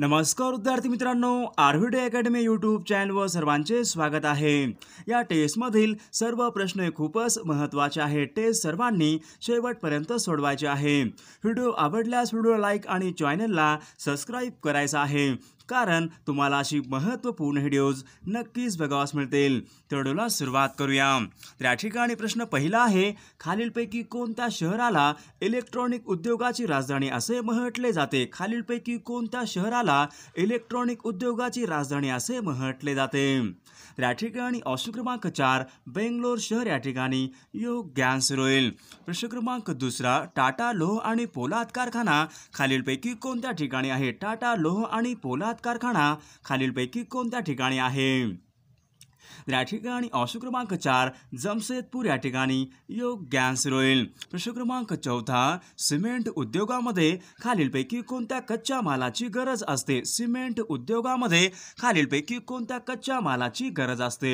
नमस्कार विद्यार्थी मित्रांनो आर्व्हिडे अकॅडमी यूट्यूब चॅनलवर सर्वांचे स्वागत आहे या टेस्टमधील सर्व प्रश्न खूपच महत्त्वाचे आहेत टेस्ट सर्वांनी शेवटपर्यंत सोडवायचे आहे व्हिडिओ आवडल्यास व्हिडिओ लाईक आणि चॅनलला सबस्क्राईब करायचा आहे कारण तुम्हाला अशी महत्त्वपूर्ण व्हिडिओज नक्कीच बघावास मिळतील तर व्हिडिओला सुरुवात करूया तर या ठिकाणी प्रश्न पहिला आहे खालीलपैकी कोणत्या शहराला इलेक्ट्रॉनिक उद्योगाची राजधानी असे म्हटले जाते खालीलपैकी कोणत्या शहराला इलेक्ट्रॉनिक उद्योगाची राजधानी असे म्हटले जाते तर या ठिकाणी ऑप्शन क्रमांक चार बेंगलोर शहर या ठिकाणी योग्य आन्सर होईल प्रश्न क्रमांक दुसरा टाटा लोह आणि पोलाद कारखाना खालीलपैकी कोणत्या ठिकाणी आहे टाटा लोह आणि पोलाद कारखाना खालीलपैकी कोणत्या ठिकाणी आहे या ठिकाणी क्रमांक चार जमशेदपूर या ठिकाणी योग्यांश रोईल प्रश्न क्रमांक चौथा सिमेंट उद्योगामध्ये खालीलपैकी कोणत्या कच्च्या मालाची गरज असते सिमेंट उद्योगामध्ये खालीलपैकी कोणत्या कच्च्या मालाची गरज असते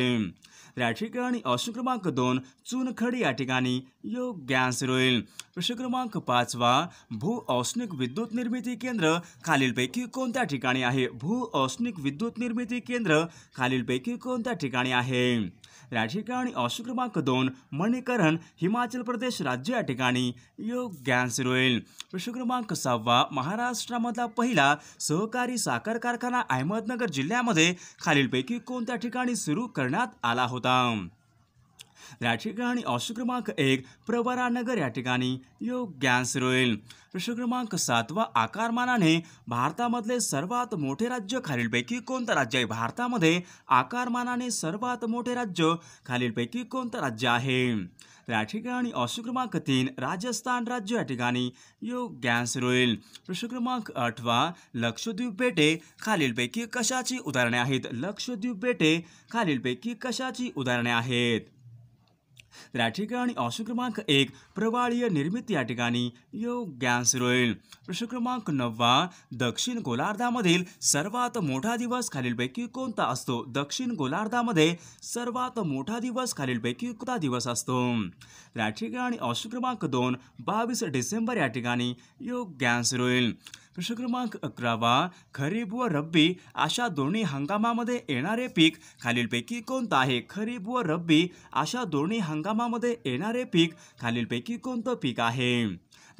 या ठिकाणी क्रमांक दोन चुनखडी या ठिकाणी योग्यांश रोईल प्रश्न क्रमांक पाचवा भू औष्णिक विद्युत निर्मिती केंद्र खालीलपैकी कोणत्या ठिकाणी आहे भू औष्णिक विद्युत निर्मिती केंद्र खालीलपैकी कोणत्या ठिकाणी आहे या ठिकाणी ऑप्शन क्रमांक दोन मणिकरण हिमाचल प्रदेश राज्य या ठिकाणी योग गॅस होईल प्रश्न क्रमांक सहावा महाराष्ट्रामधला पहिला सहकारी साखर कारखाना अहमदनगर जिल्ह्यामध्ये खालीलपैकी कोणत्या ठिकाणी सुरू करण्यात आला होता या ठिकाणी ऑप्शन क्रमांक एक प्रवरानगर या ठिकाणी योग्य आन्सर होईल प्रश्न क्रमांक सातवा आकारमानाने भारतामधले सर्वात मोठे राज्य खालीलपैकी कोणतं राज्य आहे भारतामध्ये आकारमानाने सर्वात मोठे राज्य खालीलपैकी कोणतं राज्य आहे या ठिकाणी ऑप्शन क्रमांक तीन राजस्थान राज्य या ठिकाणी योग्य आन्सर होईल प्रश्न क्रमांक आठवा लक्षद्वीप बेटे खालीलपैकी कशाची उदाहरणे आहेत लक्षद्वीप बेटे खालीलपैकी कशाची उदाहरणे आहेत तर या ठिकाणी ऑप्शन क्रमांक एक प्रवाळीय निर्मिती या ठिकाणी योग होईल प्रश्न क्रमांक नववा दक्षिण गोलार्धामधील सर्वात मोठा दिवस खालीलपैकी कोणता असतो दक्षिण गोलार्धामध्ये सर्वात मोठा दिवस खालीलपैकी कोणता दिवस असतो या ठिकाणी ऑप्शन क्रमांक दोन बावीस डिसेंबर या ठिकाणी योग्यांश होईल प्रश्न क्रमांक अकरावा खरीप व रब्बी अशा दोन्ही हंगामामध्ये येणारे पीक खालीलपैकी कोणतं आहे खरीप व रब्बी अशा दोन्ही हंगामामध्ये येणारे पीक खालीलपैकी कोणतं पीक आहे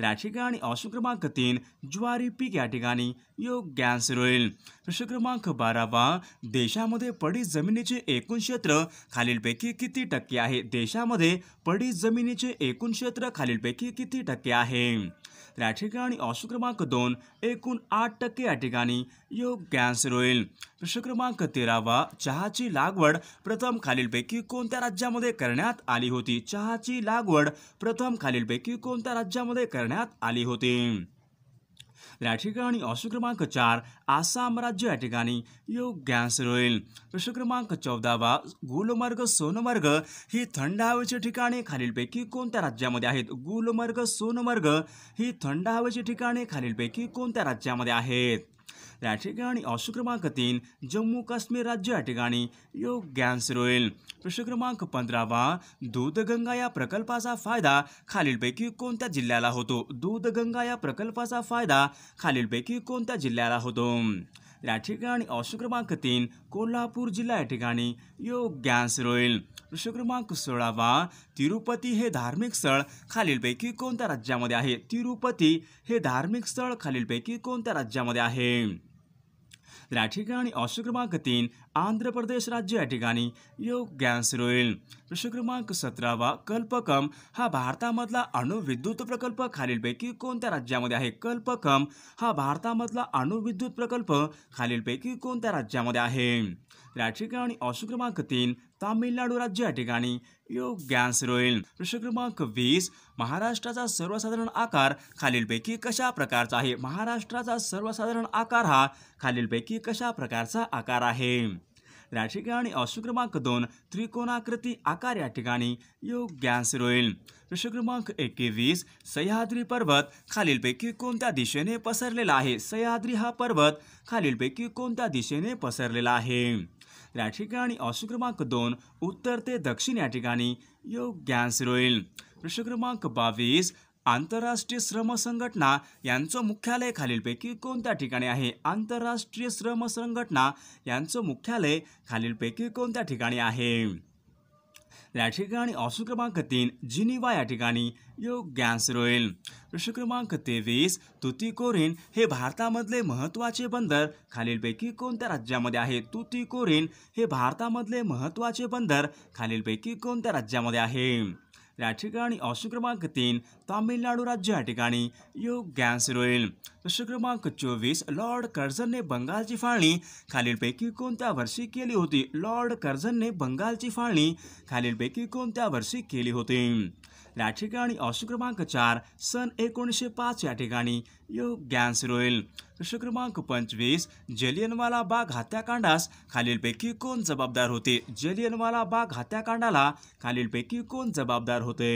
या ठिकाणी क्रमांक तीन ज्वारी पीक या ठिकाणी योग्य आन्सर होईल प्रश्न क्रमांक बारावा देशामध्ये पडीत जमिनीचे एकूण क्षेत्र खालीलपैकी किती टक्के आहे देशामध्ये पडीत जमिनीचे एकूण क्षेत्र खालीलपैकी किती टक्के आहे त्या ठिकाणी ऑप्शन क्रमांक दोन एकूण आठ टक्के या ठिकाणी योग आन्सर होईल प्रश्न क्रमांक तेरावा चहाची लागवड प्रथम खालीलपैकी कोणत्या राज्यामध्ये करण्यात आली होती चहाची लागवड प्रथम खालीलपैकी कोणत्या राज्यामध्ये करण्यात आली होती या ठिकाणी अश्व क्रमांक चार आसाम राज्य या ठिकाणी योग्यांस होईल प्रश्न क्रमांक चौदावा गुलमर्ग सोनमर्ग ही थंड हवेची ठिकाणे खालीलपैकी कोणत्या राज्यामध्ये आहेत गुलमर्ग सोनमर्ग ही थंड हवेची ठिकाणे खालीलपैकी कोणत्या राज्यामध्ये आहेत या ठिकाणी ऑप्शन क्रमांक तीन जम्मू काश्मीर राज्य या ठिकाणी योग्य सुरू होईल प्रश्न क्रमांक पंधरावा दूधगंगा या प्रकल्पाचा फायदा खालीलपैकी कोणत्या जिल्ह्याला होतो दूधगंगा या प्रकल्पाचा फायदा खालीलपैकी कोणत्या जिल्ह्याला होतो या ठिकाणी ऑप्शन क्रमांक तीन कोल्हापूर जिल्हा या ठिकाणी गॅन सुरू होईल प्रश्न क्रमांक सोळावा तिरुपती हे धार्मिक स्थळ खालीलपैकी कोणत्या राज्यामध्ये आहे तिरुपती हे धार्मिक स्थळ खालीलपैकी कोणत्या राज्यामध्ये आहे या ठिकाणी ऑप्शन क्रमांक तीन आंध्र प्रदेश राज्य या ठिकाणी योग होईल प्रश्न क्रमांक सतरावा कल्पकम हा भारतामधला अणुविद्युत प्रकल्प खालीलपैकी कोणत्या राज्यामध्ये आहे कल्पकम हा भारतामधला अणुविद्युत प्रकल्प खालीलपैकी कोणत्या राज्यामध्ये आहे या ठिकाणी ऑप्शन क्रमांक तीन तामिळनाडू राज्य या ठिकाणी योग्यांसर होईल प्रश्न क्रमांक वीस महाराष्ट्राचा सर्वसाधारण आकार खालीलपैकी कशा प्रकारचा आहे महाराष्ट्राचा सर्वसाधारण आकार हा खालीलपैकी कशा प्रकारचा आकार आहे या ठिकाणी ऑप्शन क्रमांक दोन त्रिकोणाकृती आकार या ठिकाणी योग्यांसर होईल प्रश्न क्रमांक एकवीस सह्याद्री पर्वत खालीलपैकी कोणत्या दिशेने पसरलेला आहे सह्याद्री हा पर्वत खालीलपैकी कोणत्या दिशेने पसरलेला आहे या ठिकाणी ऑप्शन क्रमांक दोन उत्तर ते दक्षिण या ठिकाणी योग्य आन्सर होईल प्रश्न क्रमांक बावीस आंतरराष्ट्रीय श्रम संघटना यांचं मुख्यालय खालीलपैकी कोणत्या ठिकाणी आहे आंतरराष्ट्रीय श्रम संघटना यांचं मुख्यालय खालीलपैकी कोणत्या ठिकाणी आहे या ठिकाणी ऑप्शन क्रमांक तीन जिनिवा या ठिकाणी योग्य आन्सर होईल प्रश्न क्रमांक तेवीस कोरिन हे भारतामधले महत्त्वाचे बंदर खालीलपैकी कोणत्या राज्यामध्ये आहे कोरिन हे भारतामधले महत्त्वाचे बंदर खालीलपैकी कोणत्या राज्यामध्ये आहे या ठिकाणी ऑप्शन क्रमांक तीन तामिळनाडू राज्य या ठिकाणी योग्य आन्सर होईल प्रश्न क्रमांक चोवीस लॉर्ड कर्झनने बंगालची फाळणी खालीलपैकी कोणत्या वर्षी केली होती लॉर्ड कर्झनने बंगालची फाळणी खालीलपैकी कोणत्या वर्षी केली होती या ठिकाणी ऑप्शन क्रमांक चार सन एकोणीसशे पाच या ठिकाणी योग गॅन्स रोयल प्रश्न क्रमांक पंचवीस जलियनवाला बाग हत्याकांडास खालीलपैकी कोण जबाबदार होते जलियनवाला बाग हत्याकांडाला खालीलपैकी कोण जबाबदार होते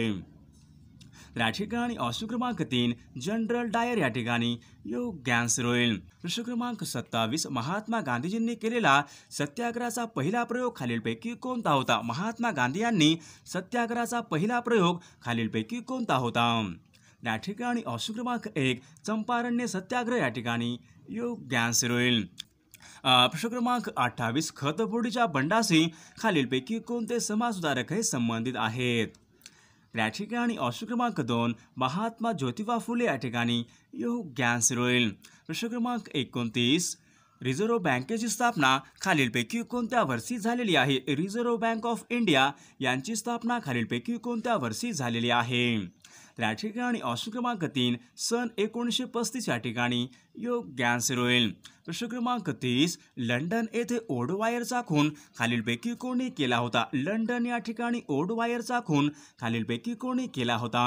तर या ठिकाणी तीन जनरल डायर या ठिकाणी योग्यांसर होईल प्रश्न क्रमांक सत्तावीस महात्मा गांधीजींनी केलेला सत्याग्रहाचा पहिला प्रयोग खालीलपैकी कोणता होता महात्मा गांधी यांनी सत्याग्रहाचा पहिला प्रयोग खालीलपैकी कोणता होता या ठिकाणी अशुक्रमांक एक चंपारण्य सत्याग्रह या ठिकाणी योग्यांसर होईल प्रश्न क्रमांक अठ्ठावीस खतफोडीच्या बंडाशी खालीलपैकी कोणते समाजसुधारक हे संबंधित आहेत या ठिकाणी ऑप्शन क्रमांक दोन महात्मा ज्योतिबा फुले या ठिकाणी योग गॅन्स रोईल प्रश्न क्रमांक एकोणतीस रिझर्व्ह बँकेची स्थापना खालीलपैकी कोणत्या वर्षी झालेली आहे रिझर्व्ह बँक ऑफ इंडिया यांची स्थापना खालीलपैकी कोणत्या वर्षी झालेली आहे तर या ठिकाणी ऑप्शन क्रमांक तीन सन एकोणीसशे पस्तीस या ठिकाणी योग्य आन्सर होईल प्रश्न क्रमांक तीस लंडन येथे ओडवायरचा खून खालीलपैकी कोणी केला होता लंडन या ठिकाणी ओडवायरचा खून खालीलपैकी कोणी केला होता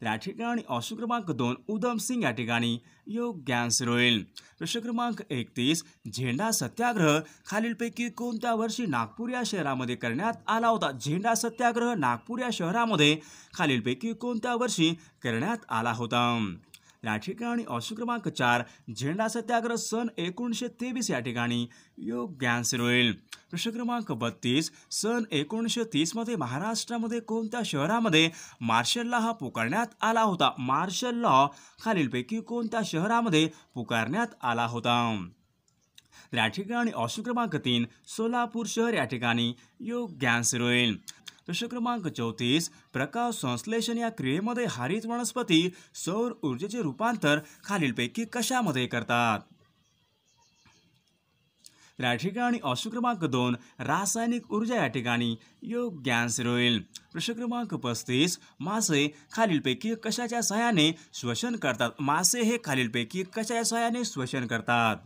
तर या ठिकाणी ऑप्शन क्रमांक दोन उधम या ठिकाणी योग्यांसर होईल प्रश्न क्रमांक एकतीस झेंडा सत्याग्रह खालीलपैकी कोणत्या वर्षी नागपूर या शहरामध्ये करण्यात आला होता झेंडा सत्याग्रह नागपूर या शहरामध्ये खालीलपैकी कोणत्या वर्षी करण्यात आला होता या ठिकाणी ऑप्शन क्रमांक चार झेंडा सत्याग्रह सन एकोणीसशे तेवीस या ठिकाणी योग्य आन्सर होईल प्रश्न क्रमांक बत्तीस सन एकोणीसशे तीसमध्ये महाराष्ट्रामध्ये कोणत्या शहरामध्ये मार्शल लॉ हा पुकारण्यात आला होता मार्शल लॉ खालीलपैकी कोणत्या शहरामध्ये पुकारण्यात आला होता या ठिकाणी ऑप्शन क्रमांक तीन सोलापूर शहर या ठिकाणी योग्य आन्सर होईल प्रश्न क्रमांक चौतीस प्रकाश संश्लेषण या क्रियेमध्ये हरित वनस्पती सौर ऊर्जेचे रूपांतर खालीलपैकी कशामध्ये करतात या ठिकाणी ऑप्शन क्रमांक दोन रासायनिक ऊर्जा या ठिकाणी योग्य आन्सर होईल प्रश्न क्रमांक पस्तीस मासे खालीलपैकी कशाच्या सहाय्याने श्वसन करतात मासे हे खालीलपैकी कशाच्या सहाय्याने श्वसन करतात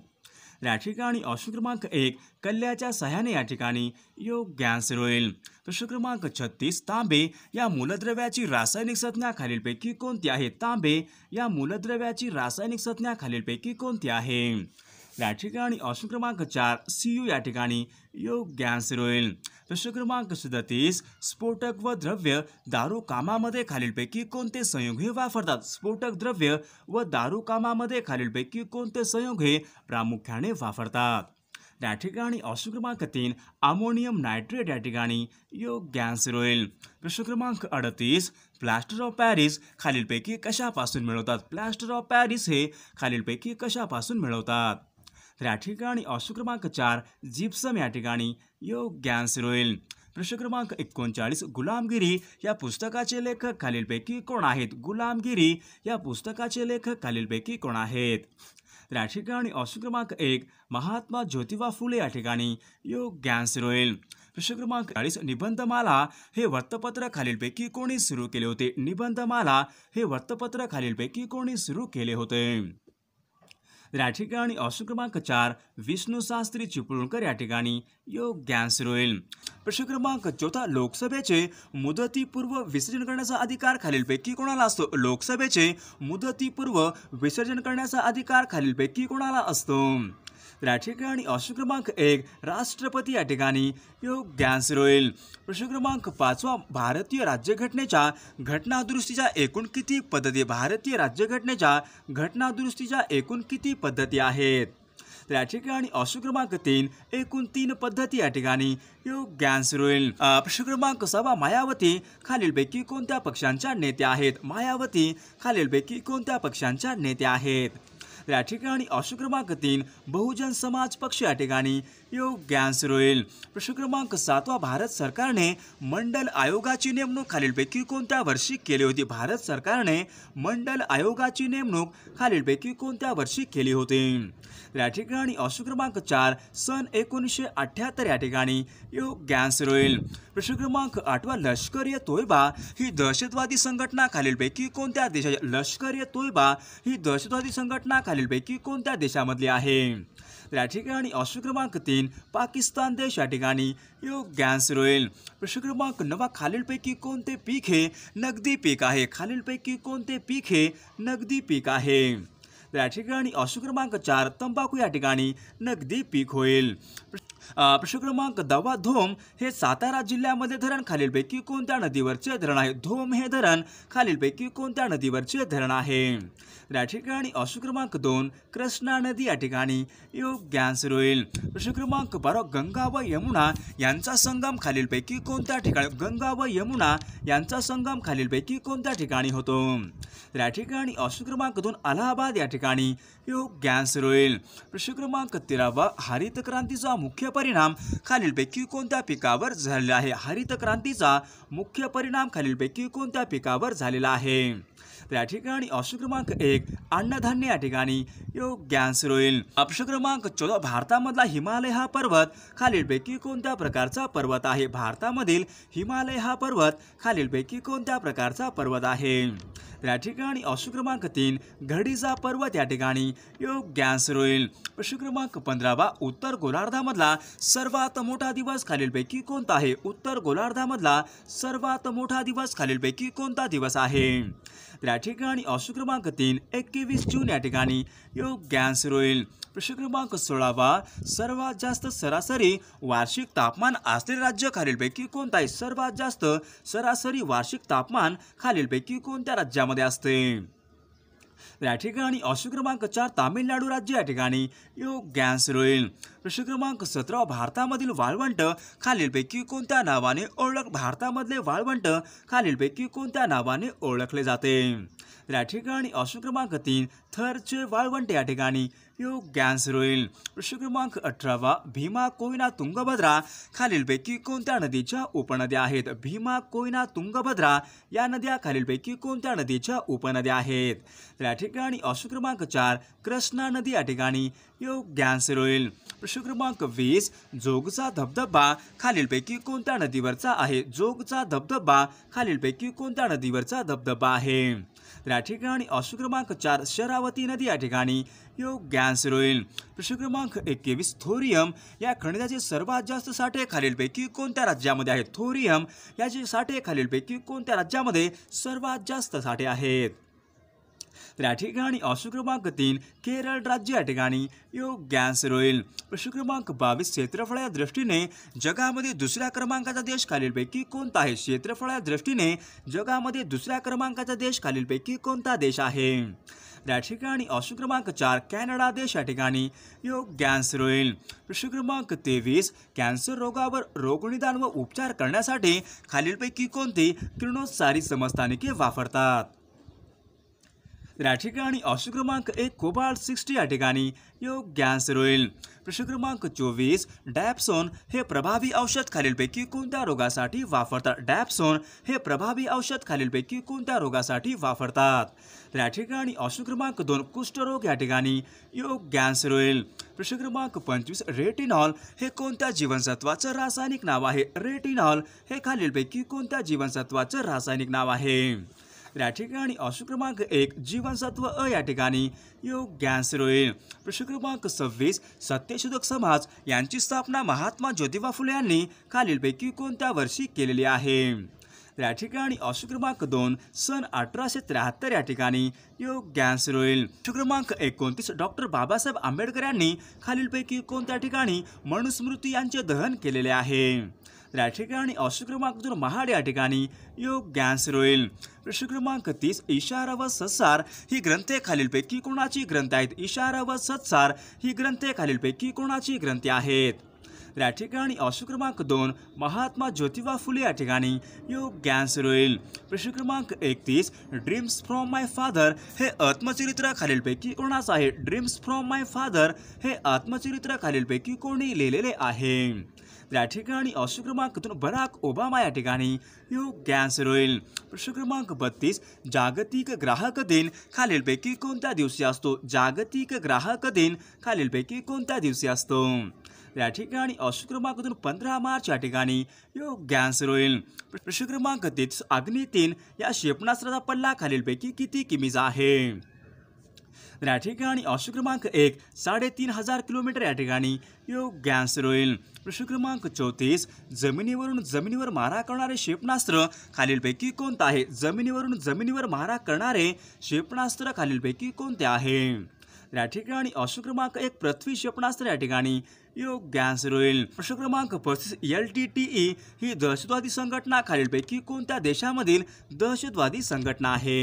या ठिकाणी ऑप्शन क्रमांक एक कल्ल्याच्या सहाय्याने या ठिकाणी गॅस होईल प्रश्न क्रमांक छत्तीस तांबे या मूलद्रव्याची रासायनिक संज्ञा खालीलपैकी कोणती आहे तांबे या मूलद्रव्याची रासायनिक संज्ञा खालीलपैकी कोणती आहे या ठिकाणी ऑप्शन क्रमांक चार सी यू या ठिकाणी योग्य आन्सर होईल प्रश्न क्रमांक सदतीस स्फोटक व द्रव्य दारू कामामध्ये खालीलपैकी कोणते संयोग हे वापरतात स्फोटक द्रव्य व दारू कामामध्ये खालीलपैकी कोणते संयोग हे प्रामुख्याने वापरतात या ठिकाणी ऑप्शन क्रमांक तीन अमोनियम नायट्रेट या ठिकाणी योग्य आन्सर होईल प्रश्न क्रमांक अडतीस प्लॅस्टर ऑफ पॅरिस खालीलपैकी कशापासून मिळवतात प्लास्टर ऑफ पॅरिस हे खालीलपैकी कशापासून मिळवतात तर या ठिकाणी ऑप्शन क्रमांक चार जिप्सम या ठिकाणी योग आन्सर होईल प्रश्न क्रमांक एकोणचाळीस गुलामगिरी या पुस्तकाचे लेखक खालीलपैकी कोण आहेत गुलामगिरी या पुस्तकाचे लेखक खालीलपैकी कोण आहेत तर या ठिकाणी ऑप्शन क्रमांक एक महात्मा ज्योतिबा फुले या ठिकाणी योग आन्सर होईल प्रश्न क्रमांक चाळीस निबंधमाला हे वृत्तपत्र खालीलपैकी कोणी सुरू केले होते निबंधमाला हे वृत्तपत्र खालीलपैकी कोणी सुरू केले होते या ठिकाणी ऑप्शन क्रमांक चार विष्णू शास्त्री चिपळूणकर या ठिकाणी योग आन्सर होईल प्रश्न क्रमांक चौथा लोकसभेचे मुदतीपूर्व विसर्जन करण्याचा अधिकार खालीलपैकी कोणाला असतो लोकसभेचे मुदतीपूर्व विसर्जन करण्याचा अधिकार खालीलपैकी कोणाला असतो त्या या ठिकाणी ऑप्शन क्रमांक एक राष्ट्रपती या ठिकाणी योग आन्सर होईल प्रश्न क्रमांक पाचवा भारतीय राज्यघटनेच्या घटनादुरुस्तीच्या एकूण किती पद्धती भारतीय राज्यघटनेच्या घटनादुरुस्तीच्या एकूण किती पद्धती आहेत त्या या ठिकाणी ऑप्शन क्रमांक तीन एकूण तीन पद्धती या ठिकाणी योग गॅन्स होईल प्रश्न क्रमांक सभा मायावती खालीलपैकी कोणत्या पक्षांच्या नेत्या आहेत मायावती खालीलपैकी कोणत्या पक्षांच्या नेत्या आहेत त्या या ठिकाणी अशुक्रमांक तीन बहुजन समाज पक्ष या ठिकाणी योग्यांश रोईल प्रश्न क्रमांक सातवा भारत सरकारने मंडल आयोगाची नेमणूक खालीलपैकी कोणत्या वर्षी केली होती भारत सरकारने मंडल आयोगाची नेमणूक खालीलपैकी कोणत्या वर्षी केली होती या ठिकाणी अशु चार सन एकोणीसशे अठ्ठ्याहत्तर या ठिकाणी योग रोयल प्रश्न क्रमांक आठवा लष्करीय तोयबा ही दहशतवादी संघटना खालीलपैकी कोणत्या देशाच्या लष्करीय तोयबा ही दहशतवादी संघटना खालीलपैकी कोणत्या देशामधली आहे या ठिकाणी अश्व क्रमांक तीन पाकिस्तान देश या ठिकाणी योग्य आन्सर होईल प्रश्न क्रमांक नवा खालीलपैकी कोणते पीक हे नगदी पीक आहे खालीलपैकी कोणते पीक हे नगदी पीक आहे त्या या ठिकाणी अश्व क्रमांक चार तंबाखू या ठिकाणी नगदी पीक होईल प्रश्न क्रमांक दवा धोम हे सातारा जिल्ह्यामध्ये धरण खालीलपैकी कोणत्या नदीवरचे धरण आहे धोम हे धरण खालीलपैकी कोणत्या नदीवरचे धरण आहे या ठिकाणी दोन कृष्णा नदी या ठिकाणी योग्य आन्सर होईल प्रश्न क्रमांक बारा गंगा व यमुना यांचा संगम खालीलपैकी कोणत्या ठिकाणी गंगा व यमुना यांचा संगम खालीलपैकी कोणत्या ठिकाणी होतो या ठिकाणी अशु क्रमांक दोन अलाहाबाद या ठिकाणी योग्य आन्सर होईल प्रश्न क्रमांक तेरावा हरित क्रांतीचा मुख्य परिणाम खालीलपैकी कोणत्या पिकावर झालेला आहे हरित क्रांतीचा मुख्य परिणाम खालीलपैकी कोणत्या पिकावर झालेला आहे त्या ठिकाणी ऑप्शन क्रमांक एक अन्नधान्य या ठिकाणी आन्सर होईल ऑप्शन क्रमांक चौदा भारतामधला हिमालय हा पर्वत खालीलपैकी कोणत्या प्रकारचा पर्वत आहे भारतामधील हिमालय हा पर्वत खालीलपैकी कोणत्या प्रकारचा पर्वत आहे त्या ठिकाणी अशु क्रमांक तीन घडीचा पर्व त्या ठिकाणी योग्यांस रोईल प्रश्न क्रमांक पंधरावा उत्तर गोलार्धामधला सर्वात मोठा दिवस खालीलपैकी कोणता आहे उत्तर गोलार्धामधला सर्वात मोठा दिवस खालीलपैकी कोणता दिवस आहे त्या ठिकाणी अशुक्रमांक क्रमांक तीन एकवीस जून या ठिकाणी योग्यांस रोईल प्रश्न क्रमांक सोळावा सर्वात जास्त सरासरी वार्षिक तापमान असलेले राज्य खालीलपैकी कोणतं आहे सर्वात जास्त सरासरी वार्षिक तापमान खालीलपैकी कोणत्या राज्यामध्ये असते या ठिकाणी ऑप्शन क्रमांक चार तामिळनाडू राज्य या ठिकाणी गॅस रोईल प्रश्न क्रमांक सतरा भारतामधील वाळवंट खालीलपैकी कोणत्या नावाने ओळख भारतामधले वाळवंट खालीलपैकी कोणत्या नावाने ओळखले जाते तर या ठिकाणी ऑप्शन क्रमांक तीन थरचे वाळवंट या ठिकाणी योग्य आन्सर होईल प्रश्न क्रमांक अठरावा भीमा कोयना तुंगभद्रा खालीलपैकी कोणत्या नदीच्या उपनद्या आहेत भीमा कोयना तुंगभद्रा या नद्या खालीलपैकी कोणत्या नदीच्या उपनद्या आहेत तर या ठिकाणी ऑप्शन क्रमांक चार कृष्णा नदी या ठिकाणी योग्य आन्सर होईल प्रश्न क्रमांक वीस जोगचा धबधबा खालीलपैकी कोणत्या नदीवरचा आहे जोगचा धबधबा खालीलपैकी कोणत्या नदीवरचा धबधबा आहे ठिकाणी अश्व क्रमांक चार शरावती नदी या ठिकाणी योग होईल प्रश्न क्रमांक एकवीस थोरियम या खनिजाचे सर्वात जास्त साठे खालीलपैकी कोणत्या राज्यामध्ये आहेत थोरियम याचे साठे खालीलपैकी कोणत्या राज्यामध्ये सर्वात जास्त साठे आहेत त्या ठिकाणी अशू क्रमांक तीन केरळ राज्य या ठिकाणी योग रोईल प्रश्न क्रमांक बावीस क्षेत्रफळाच्या दृष्टीने जगामध्ये दुसऱ्या क्रमांकाचा देश खालीलपैकी कोणता आहे क्षेत्रफळाच्या दृष्टीने जगामध्ये दुसऱ्या क्रमांकाचा देश खालीलपैकी कोणता देश आहे त्या ठिकाणी अशुक्रमांक क्रमांक चार कॅनडा देश या ठिकाणी योग रोईल प्रश्न क्रमांक तेवीस कॅन्सर रोगावर रोगनिदान व उपचार करण्यासाठी खालीलपैकी कोणती किरणोत्सारी समस्थानिके वापरतात तर या ठिकाणी ऑप्शन क्रमांक एक कोबाल्ट सिक्स्टी या ठिकाणी योग आन्सर होईल प्रश्न क्रमांक चोवीस डॅप्सोन हे प्रभावी औषध खालीलपैकी कोणत्या रोगासाठी वापरतात डॅपसोन हे प्रभावी औषध खालीलपैकी कोणत्या रोगासाठी वापरतात तर या ठिकाणी ऑप्शन क्रमांक दोन कुष्ठरोग या ठिकाणी योग आन्सर होईल प्रश्न क्रमांक पंचवीस रेटिनॉल हे कोणत्या जीवनसत्वाचं रासायनिक नाव आहे रेटिनॉल हे खालीलपैकी कोणत्या जीवनसत्वाचं रासायनिक नाव आहे या ठिकाणी अंश क्रमांक एक जीवनसत्व अ या ठिकाणी योग्यांश होईल प्रश्न क्रमांक सव्वीस सत्यशोधक समाज यांची स्थापना महात्मा ज्योतिबा फुले यांनी खालीलपैकी कोणत्या वर्षी केलेली आहे या ठिकाणी अंश क्रमांक दोन सन अठराशे त्र्याहत्तर या ठिकाणी योग्यांश रोईल क्रमांक एकोणतीस डॉक्टर बाबासाहेब आंबेडकर यांनी खालीलपैकी कोणत्या ठिकाणी मनुस्मृती यांचे दहन केलेले आहे तर या ठिकाणी क्रमांक दोन महाड या ठिकाणी योग गॅन्स रोईल प्रश्न क्रमांक तीस इशारा व सत्सार ही ग्रंथे खालीलपैकी कोणाची ग्रंथ आहेत इशारा व सत्सार ही ग्रंथे खालीलपैकी कोणाची ग्रंथ आहेत या ठिकाणी औषध क्रमांक दोन महात्मा ज्योतिबा फुले या ठिकाणी योग गॅन्स रोईल प्रश्न क्रमांक एकतीस ड्रीम्स फ्रॉम माय फादर हे आत्मचरित्र खालीलपैकी कोणाचं आहे ड्रीम्स फ्रॉम माय फादर हे आत्मचरित्र खालीलपैकी कोणी लिहिलेले आहे त्या ठिकाणी अशू क्रमांकातून बराक ओबामा या ठिकाणी योग गॅस रोईल प्रश्न क्रमांक बत्तीस जागतिक ग्राहक दिन खालीलपैकी कोणत्या दिवशी असतो जागतिक ग्राहक दिन खालीलपैकी कोणत्या दिवशी असतो या ठिकाणी अशू क्रमांकातून पंधरा मार्च या ठिकाणी योग रोईल होईल प्रश्न क्रमांक तेहतीस अग्नि तीन या क्षेपणास्त्राचा पल्ला खालीलपैकी किती किमीचा आहे या ठिकाणी अशोक क्रमांक एक साडेतीन हजार किलोमीटर या ठिकाणी योग रोईल होईल प्रश्न क्रमांक चौतीस जमिनीवरून जमिनीवर मारा करणारे क्षेपणास्त्र खालीलपैकी कोणतं आहे जमिनीवरून जमिनीवर मारा करणारे क्षेपणास्त्र खालीलपैकी कोणते आहे या ठिकाणी क्रमांक एक पृथ्वी क्षेपणास्त्र या ठिकाणी योग गॅस रोईल प्रश्न क्रमांक पस्तीस एल टी टी ई ही दहशतवादी संघटना खालीलपैकी कोणत्या देशामधील दहशतवादी संघटना आहे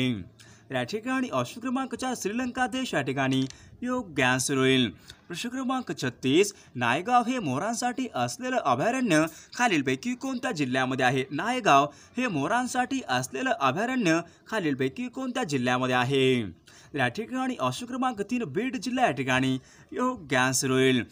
या ठिकाणी क्रमांक श्रीलंका देश या ठिकाणी योग गॅस रोईल प्रश्न क्रमांक छत्तीस नायगाव हे मोरांसाठी असलेलं अभयारण्य खालीलपैकी कोणत्या जिल्ह्यामध्ये आहे नायगाव हे मोरांसाठी असलेलं अभयारण्य खालीलपैकी कोणत्या जिल्ह्यामध्ये आहे या ठिकाणी अशुक्रमांक तीन बीड जिल्हा या ठिकाणी गॅन्स रोईल